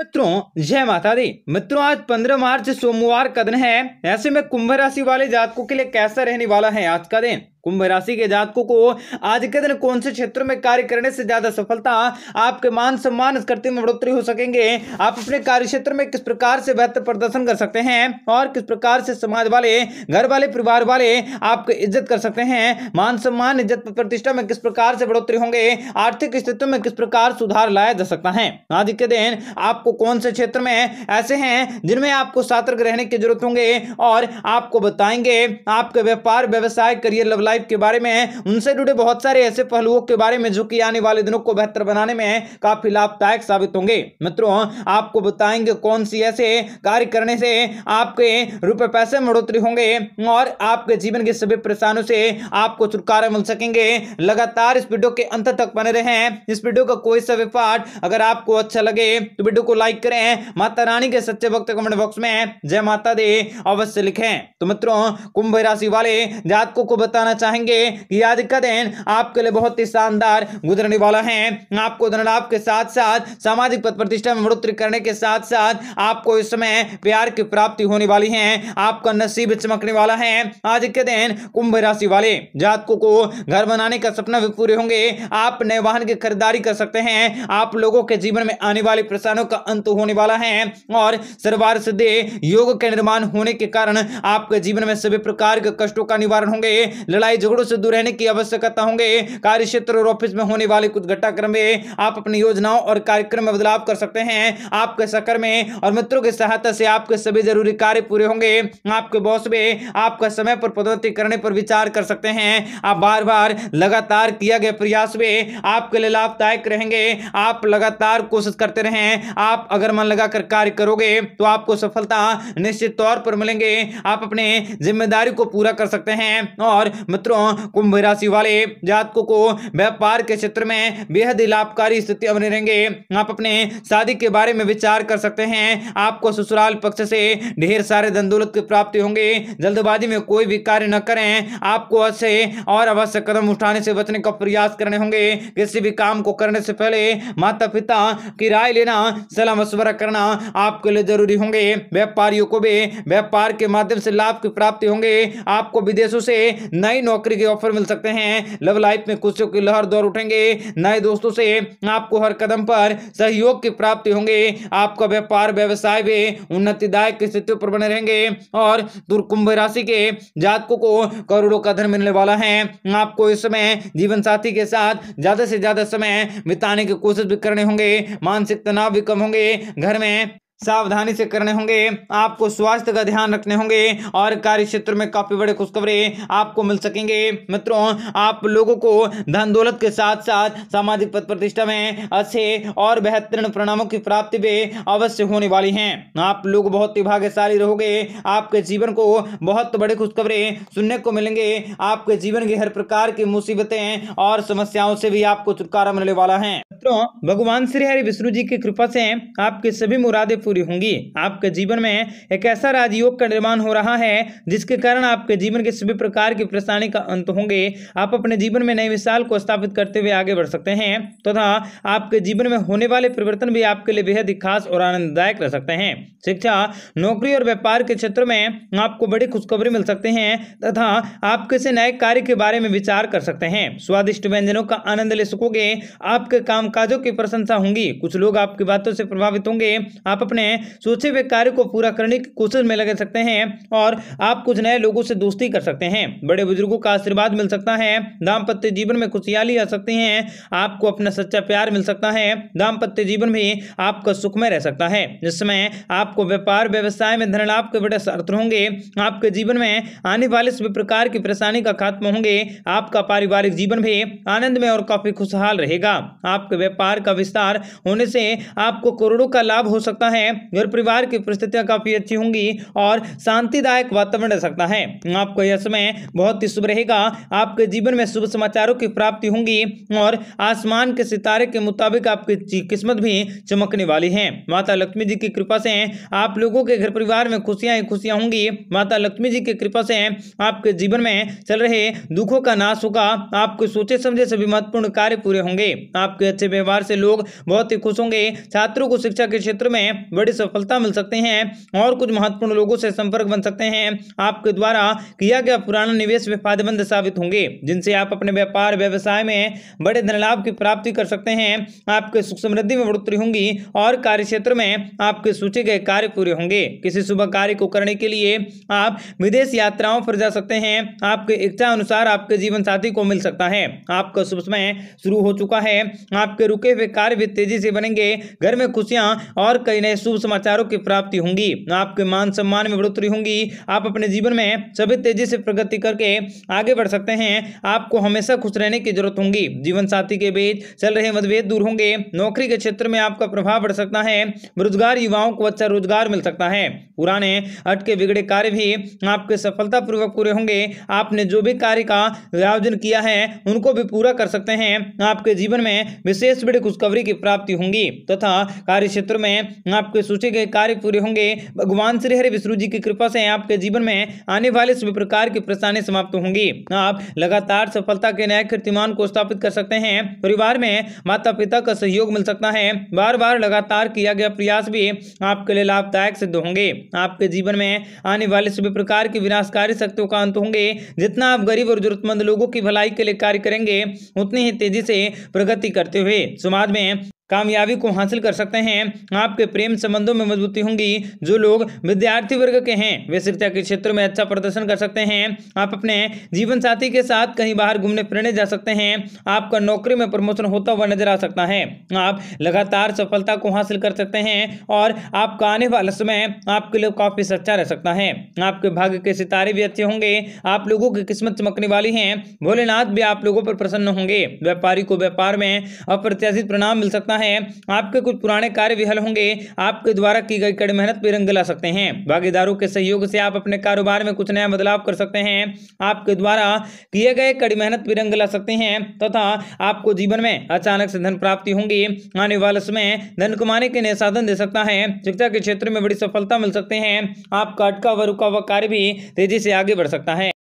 मित्रों जय माता दी मित्रों आज 15 मार्च सोमवार का दिन है ऐसे में कुंभ राशि वाले जातकों के लिए कैसा रहने वाला है आज का दिन कुंभ राशि के जातकों को आज के दिन कौन से क्षेत्र में कार्य करने से ज्यादा सफलता आपके मान सम्मान करते में बढ़ोतरी हो सकेंगे आप अपने कार्य क्षेत्र में किस प्रकार से बेहतर प्रदर्शन कर सकते हैं और किस प्रकार से समाज वाले घर वाले परिवार वाले आपकी इज्जत कर सकते हैं मान सम्मान इज्जत प्रतिष्ठा में किस प्रकार से बढ़ोतरी होंगे आर्थिक स्थितियों में किस प्रकार सुधार लाया जा सकता है आज के दिन आपको आपको कौन से क्षेत्र में ऐसे हैं जिनमें आपको सतर्क रहने की जरूरत होंगे और आपको बताएंगे आपके व्यापार व्यवसाय करियर लव लाइफ के बारे में उनसे जुड़े बहुत सारे ऐसे पहलुओं के बारे में जो कि आने वाले दिनों को बेहतर बनाने में काफी लाभदायक साबित होंगे मित्रों आपको बताएंगे कौन सी ऐसे कार्य करने से आपके रुपए पैसे बढ़ोतरी होंगे और आपके जीवन के सभी परेशानियों से आपको छुटकारा मिल सकेंगे लगातार इस वीडियो के अंत तक बने रहे इस वीडियो का कोई सा पार्ट अगर आपको अच्छा लगे तो वीडियो को लाइक करें माता रानी के सच्चे भक्त कमेंट बॉक्स में जय माता दे अवश्य लिखें तो मित्रों कुंभ राशि वाले जातकों को बताना चाहेंगे कि आज का दिन आपके लिए बहुत ही शानदार गुजरने वाला है आपको धनलाभ के साथ साथ सामाजिक पद प्रतिष्ठा में बढ़ोतरी करने के साथ साथ आपको इस समय प्यार की प्राप्ति होने वाली है आपका नसीब चमकने वाला है आज के दिन कुंभ राशि वाले जातकों को घर बनाने का सपना भी पूरे होंगे आप नए वाहन की खरीदारी कर सकते हैं आप लोगों के जीवन में आने वाली परेशानियों का अंत होने वाला है और सरवार देह योग के निर्माण होने के कारण आपके जीवन में सभी प्रकार के कष्टों का निवारण होंगे लड़ाई झगड़ों से दूर रहने की आवश्यकता होंगे कार्य क्षेत्र और ऑफिस में होने वाले कुछ घटाक्रम में आप अपनी योजनाओं और कार्यक्रम में बदलाव कर सकते हैं आपके सकर में और मित्रों की सहायता से आपके सभी जरूरी कार्य पूरे होंगे आपके बॉस में आपका समय पर पदोन्नति करने पर विचार कर सकते हैं आप बार बार लगातार किया गया प्रयास में आपके लिए लाभदायक रहेंगे आप लगातार कोशिश करते रहें आप आप अगर मन लगाकर कार्य करोगे तो आपको सफलता निश्चित तौर पर मिलेंगे आप अपने जिम्मेदारी को पूरा कर सकते हैं और मित्रों कुंभ राशि वाले जातकों को व्यापार के क्षेत्र में बेहद लाभकारी स्थिति बने रहेंगे आप अपने शादी के बारे में विचार कर सकते हैं आपको ससुराल पक्ष से ढेर सारे धन दौलत की प्राप्ति होंगे जल्दबाजी में कोई भी कार्य न करें आपको ऐसे और अवश्य कदम उठाने से बचने का प्रयास करने होंगे किसी भी काम को करने से पहले माता पिता की राय लेना सलाह मशवरा करना आपके लिए जरूरी होंगे व्यापारियों को भी व्यापार के माध्यम से लाभ की प्राप्ति होंगे आपको विदेशों से नई नौकरी के ऑफर मिल सकते हैं लव लाइफ में खुशियों की लहर दौर उठेंगे नए दोस्तों से आपको हर कदम पर सहयोग की प्राप्ति होंगे आपका व्यापार व्यवसाय भी उन्नतिदायक स्थितियों पर बने रहेंगे और दुर्कुंभ राशि के जातकों को करोड़ों का धन मिलने वाला है आपको इस समय जीवन साथी के साथ ज्यादा से ज्यादा समय बिताने की कोशिश भी करने होंगे मानसिक तनाव भी कम होंगे होंगे घर में सावधानी से करने होंगे आपको स्वास्थ्य का ध्यान रखने होंगे और कार्य क्षेत्र में काफी बड़े खुशखबरी आपको मिल सकेंगे मित्रों आप लोगों को धन दौलत के साथ साथ सामाजिक पद प्रतिष्ठा में अच्छे और बेहतरीन परिणामों की प्राप्ति भी अवश्य होने वाली है आप लोग बहुत ही भाग्यशाली रहोगे आपके जीवन को बहुत बड़े खुशखबरी सुनने को मिलेंगे आपके जीवन की हर प्रकार की मुसीबतें और समस्याओं से भी आपको छुटकारा मिलने वाला है मित्रों भगवान श्री हरि विष्णु जी की कृपा से आपके सभी मुरादें पूरी होंगी आपके जीवन में एक ऐसा राजयोग का निर्माण हो रहा है जिसके कारण आपके जीवन के सभी प्रकार की परेशानी का अंत होंगे आप अपने जीवन में नए विशाल को स्थापित करते हुए आगे बढ़ सकते हैं तथा तो आपके जीवन में होने वाले परिवर्तन भी आपके लिए बेहद खास और आनंददायक रह सकते हैं शिक्षा नौकरी और व्यापार के क्षेत्र में आपको बड़ी खुशखबरी मिल सकते हैं तथा आप किसी नए कार्य के बारे में विचार कर सकते हैं स्वादिष्ट व्यंजनों का आनंद ले सकोगे आपके काम कामकाजों की प्रशंसा होंगी कुछ लोग आपकी बातों से प्रभावित होंगे आप अपने सोचे हुए कार्य को पूरा करने की कोशिश में लगे सकते हैं और आप कुछ नए लोगों से दोस्ती कर सकते हैं बड़े बुजुर्गों का आशीर्वाद मिल सकता है दाम्पत्य जीवन में खुशहाली आ सकती है आपको अपना सच्चा प्यार मिल सकता है दाम्पत्य जीवन में आपका सुखमय रह सकता है जिस समय आपको व्यापार व्यवसाय में धन लाभ के बड़े शर्त होंगे आपके जीवन में आने वाले सभी प्रकार की परेशानी का खात्मा होंगे आपका पारिवारिक जीवन भी आनंद में और काफी खुशहाल रहेगा आपके व्यापार का विस्तार होने से आपको करोड़ों का लाभ हो सकता है घर परिवार की परिस्थितियां काफ़ी अच्छी होंगी और शांतिदायक वातावरण रह सकता है आपका यह समय बहुत ही शुभ रहेगा आपके जीवन में शुभ समाचारों की प्राप्ति होंगी और आसमान के सितारे के मुताबिक आपकी किस्मत भी चमकने वाली है माता लक्ष्मी जी की कृपा से आप लोगों के घर परिवार में खुशियां ही खुशियां होंगी माता लक्ष्मी जी की कृपा से आपके जीवन में चल रहे दुखों का नाश होगा आपके सोचे समझे सभी महत्वपूर्ण कार्य पूरे होंगे आपके अच्छे व्यवहार से लोग बहुत ही खुश होंगे छात्रों को शिक्षा के क्षेत्र में बड़ी सफलता मिल सकते हैं और कुछ महत्वपूर्ण लोगों से संपर्क बन सकते हैं आपके द्वारा किया गया पुराना निवेश भी फायदेमंद साबित होंगे जिनसे आप अपने व्यापार व्यवसाय में बड़े धनलाभ की प्राप्ति कर सकते हैं आपके सुख समृद्धि में बढ़ोतरी होंगी और कार्य क्षेत्र में आपके सूचे गए कार्य पूरे होंगे किसी शुभ कार्य को करने के लिए आप विदेश यात्राओं पर जा सकते हैं आपके इच्छा अनुसार आपके जीवन साथी को मिल सकता है आपका शुभ समय शुरू हो चुका है आप आपके रुके हुए कार्य भी तेजी से बनेंगे घर में खुशियां और कई नए शुभ समाचारों की प्राप्ति होंगी आपके मान सम्मान में बढ़ोतरी होंगी आप अपने जीवन में सभी तेजी से प्रगति करके आगे बढ़ सकते हैं आपको हमेशा खुश रहने की जरूरत होगी जीवन साथी के बीच चल रहे मतभेद दूर होंगे नौकरी के क्षेत्र में आपका प्रभाव बढ़ सकता है बेरोजगार युवाओं को अच्छा रोजगार मिल सकता है पुराने अटके बिगड़े कार्य भी आपके सफलतापूर्वक पूरे होंगे आपने जो भी कार्य का आयोजन किया है उनको भी पूरा कर सकते हैं आपके जीवन में विशेष बड़ी खुशखबरी की प्राप्ति होंगी तथा कार्य क्षेत्र में आपके सूचे गए कार्य पूरे होंगे भगवान श्री हरि विष्णु जी की कृपा से आपके जीवन में आने वाले सभी प्रकार की परेशानी समाप्त होंगी आप लगातार सफलता के नए कीर्तिमान को स्थापित कर सकते हैं परिवार में माता पिता का सहयोग मिल सकता है बार बार लगातार किया गया प्रयास भी आपके लिए लाभदायक सिद्ध होंगे आपके जीवन में आने वाले सभी प्रकार की विनाशकारी शक्तियों का अंत होंगे जितना आप गरीब और जरूरतमंद लोगों की भलाई के लिए कार्य करेंगे उतनी ही तेजी से प्रगति करते हुए हुए सुमाद में कामयाबी को हासिल कर सकते हैं आपके प्रेम संबंधों में मजबूती होंगी जो लोग विद्यार्थी वर्ग के हैं वे शिक्षा के क्षेत्र में अच्छा प्रदर्शन कर सकते हैं आप अपने जीवन साथी के साथ कहीं बाहर घूमने फिरने जा सकते हैं आपका नौकरी में प्रमोशन होता हुआ नजर आ सकता है आप लगातार सफलता को हासिल कर सकते हैं और आपका आने वाला समय आपके लिए काफ़ी सच्चा रह सकता है आपके भाग्य के सितारे भी अच्छे होंगे आप लोगों की किस्मत चमकने वाली है भोलेनाथ भी आप लोगों पर प्रसन्न होंगे व्यापारी को व्यापार में अप्रत्याशित परिणाम मिल सकता है है आपके कुछ पुराने कार्य विहल होंगे आपके द्वारा की गई कड़ी मेहनत भी रंग ला सकते हैं भागीदारों के सहयोग से आप अपने कारोबार में कुछ नया बदलाव कर सकते हैं आपके द्वारा किए गए कड़ी मेहनत भी रंग ला सकते हैं तथा आपको जीवन में अचानक से धन प्राप्ति होंगी आने वाले समय धन कमाने के नए साधन दे सकता है शिक्षा के क्षेत्र में बड़ी सफलता मिल सकते हैं आपका अटका व रुका हुआ कार्य भी तेजी से आगे बढ़ सकता है